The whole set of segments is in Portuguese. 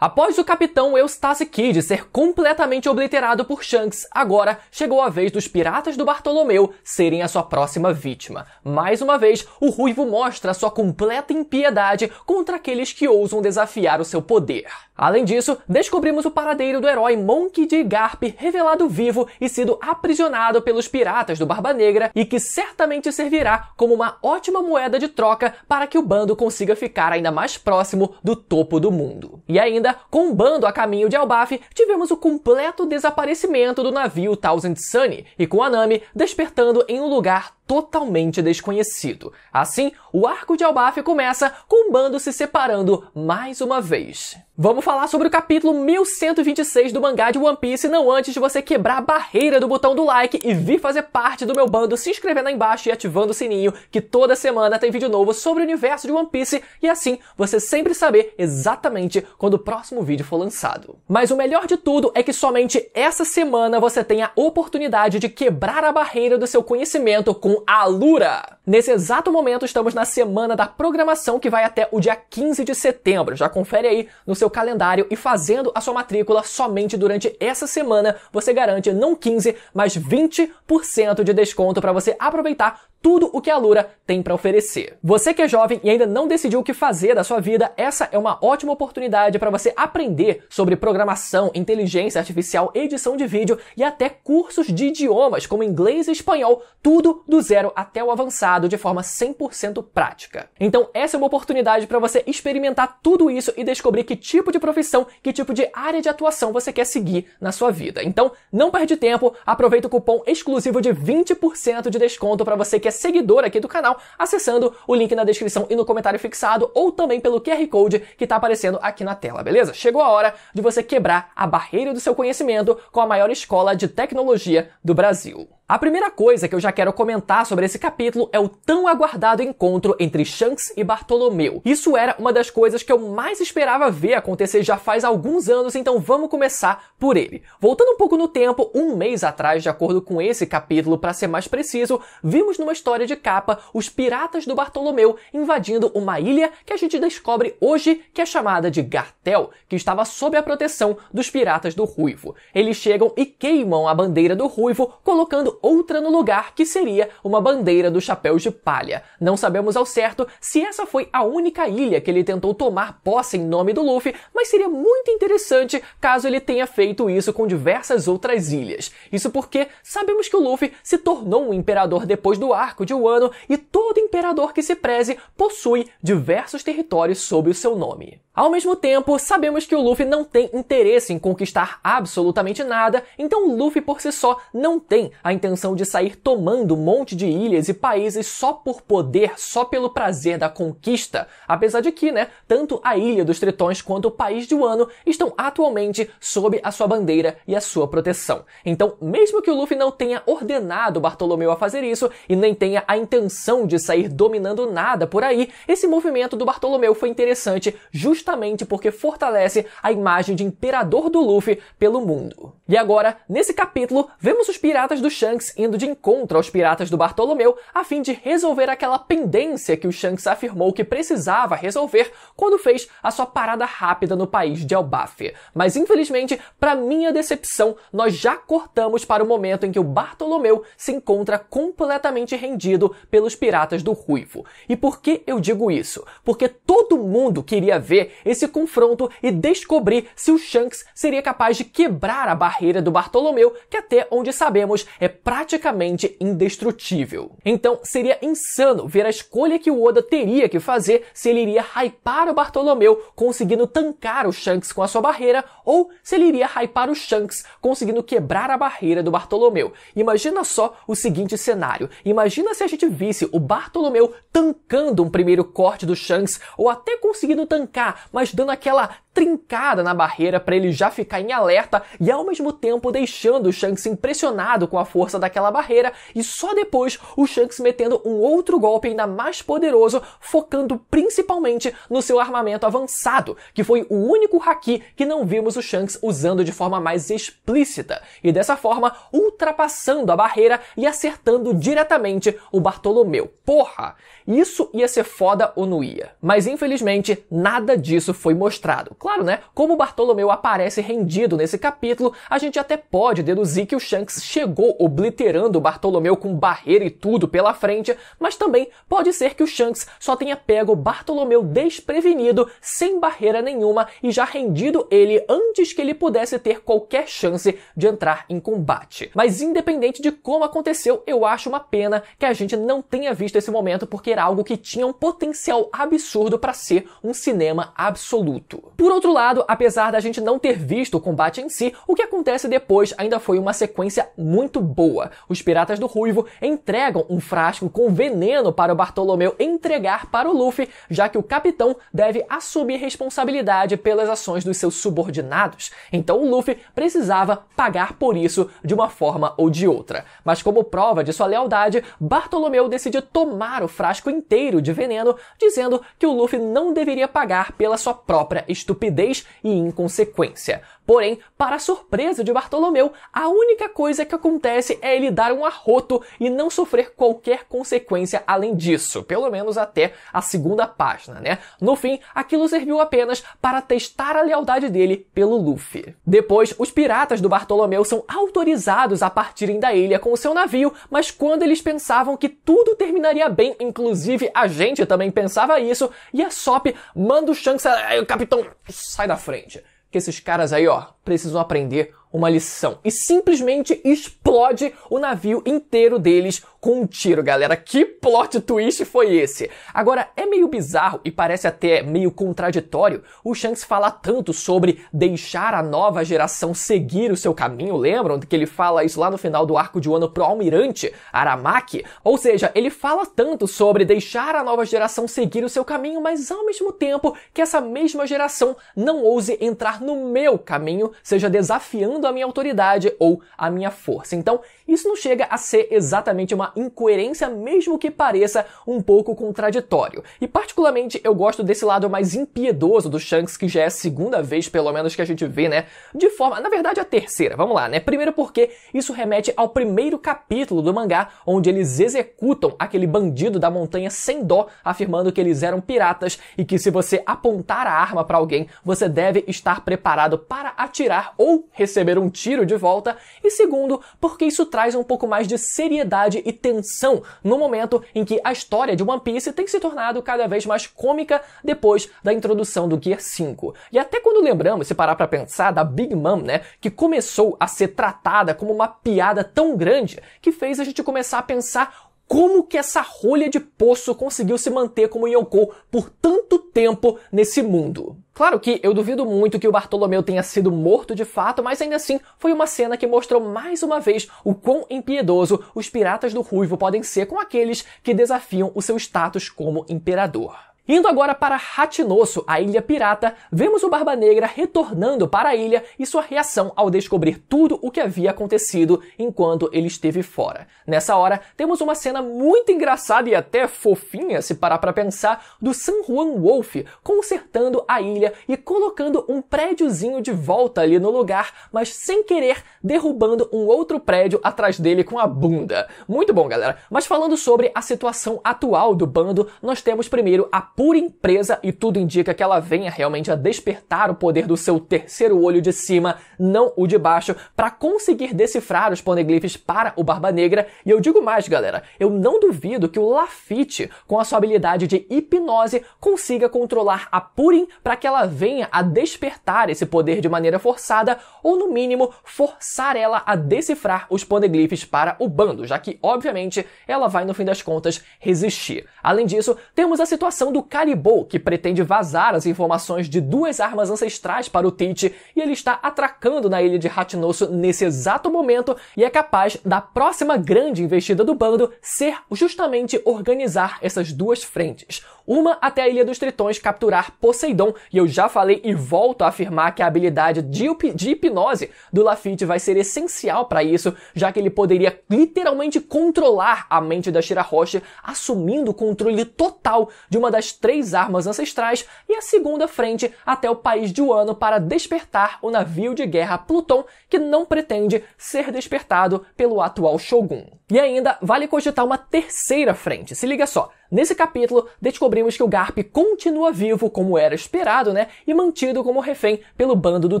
Após o capitão Eustace Kidd ser completamente obliterado por Shanks, agora chegou a vez dos piratas do Bartolomeu serem a sua próxima vítima. Mais uma vez, o ruivo mostra sua completa impiedade contra aqueles que ousam desafiar o seu poder. Além disso, descobrimos o paradeiro do herói Monkey D. Garp, revelado vivo e sido aprisionado pelos piratas do Barba Negra, e que certamente servirá como uma ótima moeda de troca para que o bando consiga ficar ainda mais próximo do topo do mundo. E ainda, com o bando a caminho de Albaf, tivemos o completo desaparecimento do navio Thousand Sunny, e com a Nami despertando em um lugar totalmente desconhecido. Assim, o arco de Albafe começa com o bando se separando mais uma vez. Vamos falar sobre o capítulo 1126 do mangá de One Piece, não antes de você quebrar a barreira do botão do like e vir fazer parte do meu bando se inscrevendo aí embaixo e ativando o sininho, que toda semana tem vídeo novo sobre o universo de One Piece e assim você sempre saber exatamente quando o próximo vídeo for lançado. Mas o melhor de tudo é que somente essa semana você tem a oportunidade de quebrar a barreira do seu conhecimento com Alura. Nesse exato momento, estamos na semana da programação que vai até o dia 15 de setembro. Já confere aí no seu calendário e fazendo a sua matrícula somente durante essa semana, você garante não 15, mas 20% de desconto para você aproveitar tudo o que a Lura tem para oferecer. Você que é jovem e ainda não decidiu o que fazer da sua vida, essa é uma ótima oportunidade para você aprender sobre programação, inteligência artificial, edição de vídeo e até cursos de idiomas como inglês e espanhol, tudo do zero até o avançado de forma 100% prática. Então, essa é uma oportunidade para você experimentar tudo isso e descobrir que tipo de profissão, que tipo de área de atuação você quer seguir na sua vida. Então, não perde tempo, aproveita o cupom exclusivo de 20% de desconto para você que é é seguidor aqui do canal, acessando o link na descrição e no comentário fixado, ou também pelo QR Code que está aparecendo aqui na tela, beleza? Chegou a hora de você quebrar a barreira do seu conhecimento com a maior escola de tecnologia do Brasil. A primeira coisa que eu já quero comentar sobre esse capítulo é o tão aguardado encontro entre Shanks e Bartolomeu. Isso era uma das coisas que eu mais esperava ver acontecer já faz alguns anos, então vamos começar por ele. Voltando um pouco no tempo, um mês atrás, de acordo com esse capítulo, para ser mais preciso, vimos numa história de capa, os piratas do Bartolomeu invadindo uma ilha que a gente descobre hoje que é chamada de Gartel, que estava sob a proteção dos piratas do Ruivo. Eles chegam e queimam a bandeira do Ruivo, colocando outra no lugar que seria uma bandeira dos chapéus de palha. Não sabemos ao certo se essa foi a única ilha que ele tentou tomar posse em nome do Luffy, mas seria muito interessante caso ele tenha feito isso com diversas outras ilhas. Isso porque sabemos que o Luffy se tornou um imperador depois do ar arco de Wano e todo imperador que se preze possui diversos territórios sob o seu nome. Ao mesmo tempo, sabemos que o Luffy não tem interesse em conquistar absolutamente nada, então o Luffy por si só não tem a intenção de sair tomando um monte de ilhas e países só por poder, só pelo prazer da conquista, apesar de que, né, tanto a Ilha dos Tritões quanto o país de Wano estão atualmente sob a sua bandeira e a sua proteção. Então, mesmo que o Luffy não tenha ordenado Bartolomeu a fazer isso e nem tenha a intenção de sair dominando nada por aí, esse movimento do Bartolomeu foi interessante justamente porque fortalece a imagem de imperador do Luffy pelo mundo. E agora, nesse capítulo, vemos os piratas do Shanks indo de encontro aos piratas do Bartolomeu a fim de resolver aquela pendência que o Shanks afirmou que precisava resolver quando fez a sua parada rápida no país de Elbaf. Mas infelizmente, para minha decepção, nós já cortamos para o momento em que o Bartolomeu se encontra completamente rendido vendido pelos piratas do Ruivo. E por que eu digo isso? Porque todo mundo queria ver esse confronto e descobrir se o Shanks seria capaz de quebrar a barreira do Bartolomeu, que até onde sabemos é praticamente indestrutível. Então seria insano ver a escolha que o Oda teria que fazer se ele iria hypar o Bartolomeu conseguindo tancar o Shanks com a sua barreira ou se ele iria hypar o Shanks conseguindo quebrar a barreira do Bartolomeu. Imagina só o seguinte cenário. Imagina Imagina se a gente visse o Bartolomeu tancando um primeiro corte do Shanks, ou até conseguindo tancar, mas dando aquela trincada na barreira para ele já ficar em alerta e ao mesmo tempo deixando o Shanks impressionado com a força daquela barreira e só depois o Shanks metendo um outro golpe ainda mais poderoso, focando principalmente no seu armamento avançado, que foi o único haki que não vimos o Shanks usando de forma mais explícita e dessa forma ultrapassando a barreira e acertando diretamente o Bartolomeu. Porra! Isso ia ser foda ou não ia? Mas infelizmente, nada disso foi mostrado. Claro, né? Como Bartolomeu aparece rendido nesse capítulo, a gente até pode deduzir que o Shanks chegou obliterando Bartolomeu com barreira e tudo pela frente, mas também pode ser que o Shanks só tenha pego Bartolomeu desprevenido, sem barreira nenhuma e já rendido ele antes que ele pudesse ter qualquer chance de entrar em combate. Mas independente de como aconteceu, eu acho uma pena que a gente não tenha visto esse momento porque algo que tinha um potencial absurdo para ser um cinema absoluto. Por outro lado, apesar da gente não ter visto o combate em si, o que acontece depois ainda foi uma sequência muito boa. Os piratas do Ruivo entregam um frasco com veneno para o Bartolomeu entregar para o Luffy, já que o capitão deve assumir responsabilidade pelas ações dos seus subordinados. Então o Luffy precisava pagar por isso de uma forma ou de outra. Mas como prova de sua lealdade, Bartolomeu decide tomar o frasco inteiro de veneno, dizendo que o Luffy não deveria pagar pela sua própria estupidez e inconsequência. Porém, para surpresa de Bartolomeu, a única coisa que acontece é ele dar um arroto e não sofrer qualquer consequência além disso, pelo menos até a segunda página, né? No fim, aquilo serviu apenas para testar a lealdade dele pelo Luffy. Depois, os piratas do Bartolomeu são autorizados a partirem da ilha com o seu navio, mas quando eles pensavam que tudo terminaria bem, inclusive a gente também pensava isso, e a Sop manda o Shanks, a... capitão, sai da frente que esses caras aí, ó, precisam aprender uma lição. E simplesmente expor explode o navio inteiro deles com um tiro, galera. Que plot twist foi esse? Agora, é meio bizarro e parece até meio contraditório o Shanks falar tanto sobre deixar a nova geração seguir o seu caminho, lembram? Que ele fala isso lá no final do arco de Wano pro almirante Aramaki. Ou seja, ele fala tanto sobre deixar a nova geração seguir o seu caminho, mas ao mesmo tempo que essa mesma geração não ouse entrar no meu caminho, seja desafiando a minha autoridade ou a minha força. Então, isso não chega a ser exatamente uma incoerência, mesmo que pareça um pouco contraditório. E particularmente eu gosto desse lado mais impiedoso do Shanks, que já é a segunda vez, pelo menos, que a gente vê, né? De forma, na verdade, a terceira, vamos lá, né? Primeiro porque isso remete ao primeiro capítulo do mangá, onde eles executam aquele bandido da montanha sem dó, afirmando que eles eram piratas e que se você apontar a arma para alguém, você deve estar preparado para atirar ou receber um tiro de volta. E segundo, porque isso traz um pouco mais de seriedade e tensão no momento em que a história de One Piece tem se tornado cada vez mais cômica depois da introdução do Gear 5. E até quando lembramos, se parar para pensar, da Big Mom, né, que começou a ser tratada como uma piada tão grande que fez a gente começar a pensar como que essa rolha de poço conseguiu se manter como Yonkou por tanto tempo nesse mundo. Claro que eu duvido muito que o Bartolomeu tenha sido morto de fato, mas ainda assim foi uma cena que mostrou mais uma vez o quão impiedoso os piratas do Ruivo podem ser com aqueles que desafiam o seu status como imperador. Indo agora para Ratinoso, a ilha pirata, vemos o Barba Negra retornando para a ilha e sua reação ao descobrir tudo o que havia acontecido enquanto ele esteve fora. Nessa hora, temos uma cena muito engraçada e até fofinha, se parar para pensar, do San Juan Wolf consertando a ilha e colocando um prédiozinho de volta ali no lugar, mas sem querer derrubando um outro prédio atrás dele com a bunda. Muito bom, galera. Mas falando sobre a situação atual do bando, nós temos primeiro a por empresa e tudo indica que ela venha realmente a despertar o poder do seu terceiro olho de cima, não o de baixo, para conseguir decifrar os poneglyphs para o Barba Negra. E eu digo mais, galera, eu não duvido que o Lafitte, com a sua habilidade de hipnose, consiga controlar a Purim para que ela venha a despertar esse poder de maneira forçada ou no mínimo forçar ela a decifrar os poneglyphs para o bando, já que obviamente ela vai no fim das contas resistir. Além disso, temos a situação do do Caribou, que pretende vazar as informações de duas armas ancestrais para o Teach, e ele está atracando na ilha de Ratinoso nesse exato momento e é capaz da próxima grande investida do bando ser justamente organizar essas duas frentes. Uma até a Ilha dos Tritões capturar Poseidon, e eu já falei e volto a afirmar que a habilidade de, de hipnose do Lafitte vai ser essencial para isso, já que ele poderia literalmente controlar a mente da Shirahoshi, assumindo o controle total de uma das três armas ancestrais e a segunda frente até o país de Wano para despertar o navio de guerra Pluton, que não pretende ser despertado pelo atual Shogun. E ainda vale cogitar uma terceira frente. Se liga só, nesse capítulo descobrimos que o Garp continua vivo como era esperado, né, e mantido como refém pelo bando do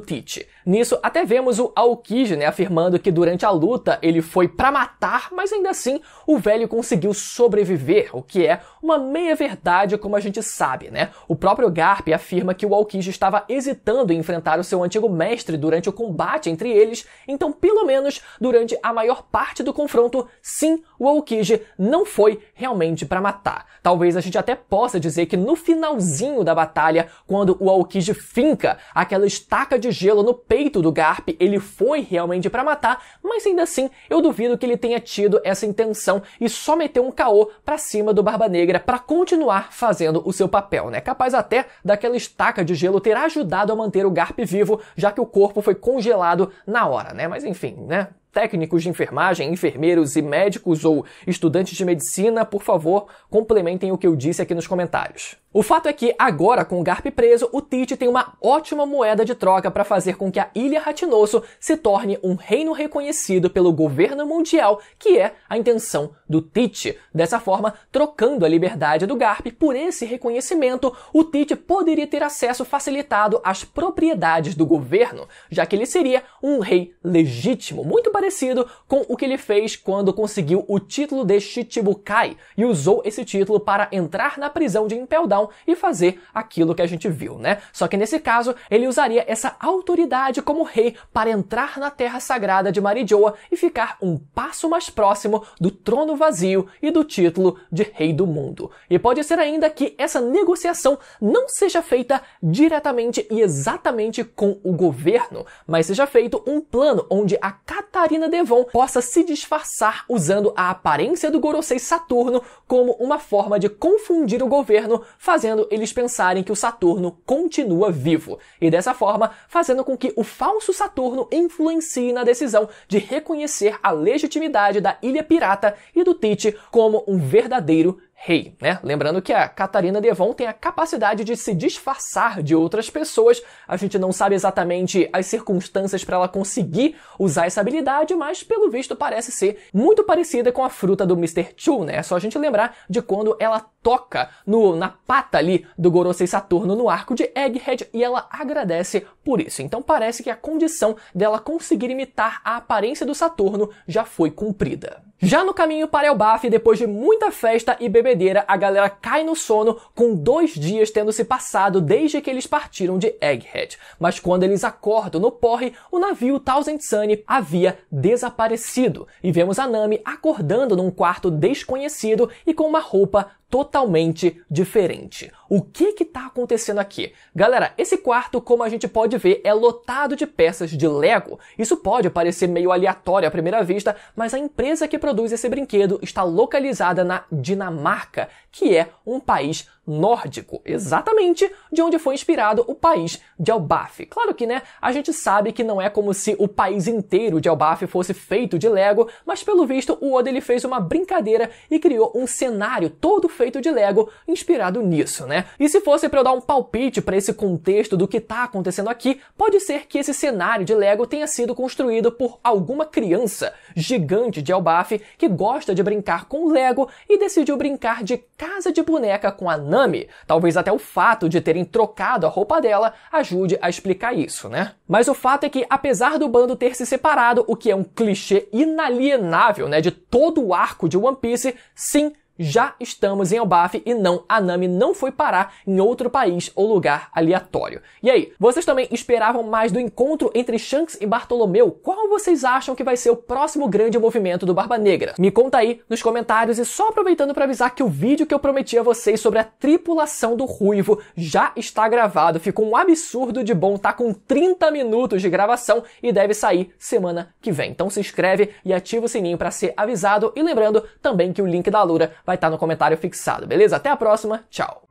Tite. Nisso até vemos o Aokiji, né, afirmando que durante a luta ele foi para matar, mas ainda assim o velho conseguiu sobreviver, o que é uma meia verdade como a gente sabe, né? O próprio Garp afirma que o Aokiji estava hesitando em enfrentar o seu antigo mestre durante o combate entre eles, então pelo menos durante a maior parte do confronto Sim, o Aokiji não foi realmente para matar. Talvez a gente até possa dizer que no finalzinho da batalha, quando o Aokiji finca aquela estaca de gelo no peito do Garp, ele foi realmente para matar, mas ainda assim eu duvido que ele tenha tido essa intenção e só meteu um caô para cima do Barba Negra para continuar fazendo o seu papel, né? Capaz até daquela estaca de gelo ter ajudado a manter o Garp vivo, já que o corpo foi congelado na hora, né? Mas enfim, né? Técnicos de enfermagem, enfermeiros e médicos ou estudantes de medicina, por favor, complementem o que eu disse aqui nos comentários. O fato é que agora com o Garp preso, o Tite tem uma ótima moeda de troca para fazer com que a Ilha Ratinoso se torne um reino reconhecido pelo governo mundial, que é a intenção do Tite. Dessa forma, trocando a liberdade do Garp por esse reconhecimento, o Tite poderia ter acesso facilitado às propriedades do governo, já que ele seria um rei legítimo, muito parecido com o que ele fez quando conseguiu o título de Shichibukai e usou esse título para entrar na prisão de Impel Down e fazer aquilo que a gente viu, né? Só que nesse caso, ele usaria essa autoridade como rei para entrar na terra sagrada de Marijoa e ficar um passo mais próximo do trono vazio e do título de rei do mundo. E pode ser ainda que essa negociação não seja feita diretamente e exatamente com o governo, mas seja feito um plano onde a Catarina Marina Devon possa se disfarçar usando a aparência do Gorosei Saturno como uma forma de confundir o governo, fazendo eles pensarem que o Saturno continua vivo. E dessa forma, fazendo com que o falso Saturno influencie na decisão de reconhecer a legitimidade da Ilha Pirata e do Tite como um verdadeiro rei, né? Lembrando que a Catarina Devon tem a capacidade de se disfarçar de outras pessoas. A gente não sabe exatamente as circunstâncias para ela conseguir usar essa habilidade, mas pelo visto parece ser muito parecida com a fruta do Mr. Chu, né? É só a gente lembrar de quando ela toca no, na pata ali do Gorosei Saturno no arco de Egghead e ela agradece por isso. Então parece que a condição dela conseguir imitar a aparência do Saturno já foi cumprida. Já no caminho para Elbaf, depois de muita festa e bebedeira, a galera cai no sono com dois dias tendo se passado desde que eles partiram de Egghead. Mas quando eles acordam no porre, o navio Thousand Sunny havia desaparecido e vemos a Nami acordando num quarto desconhecido e com uma roupa totalmente diferente. O que que tá acontecendo aqui? Galera, esse quarto, como a gente pode ver, é lotado de peças de Lego. Isso pode parecer meio aleatório à primeira vista, mas a empresa que produz esse brinquedo está localizada na Dinamarca, que é um país nórdico, exatamente de onde foi inspirado o país de Elbaf. Claro que, né, a gente sabe que não é como se o país inteiro de Elbaf fosse feito de Lego, mas pelo visto o Oda ele fez uma brincadeira e criou um cenário todo feito de Lego inspirado nisso, né? E se fosse para eu dar um palpite para esse contexto do que tá acontecendo aqui, pode ser que esse cenário de Lego tenha sido construído por alguma criança gigante de Elbaf que gosta de brincar com Lego e decidiu brincar de casa de boneca com a Nana Nami. Talvez até o fato de terem trocado a roupa dela ajude a explicar isso, né? Mas o fato é que, apesar do bando ter se separado, o que é um clichê inalienável, né, de todo o arco de One Piece, sim, já estamos em Elbaf e não, a Nami não foi parar em outro país ou lugar aleatório. E aí, vocês também esperavam mais do encontro entre Shanks e Bartolomeu? Qual vocês acham que vai ser o próximo grande movimento do Barba Negra? Me conta aí nos comentários e só aproveitando para avisar que o vídeo que eu prometi a vocês sobre a tripulação do Ruivo já está gravado. Ficou um absurdo de bom, tá com 30 minutos de gravação e deve sair semana que vem. Então se inscreve e ativa o sininho para ser avisado e lembrando também que o link da Lura vai estar tá no comentário fixado, beleza? Até a próxima, tchau!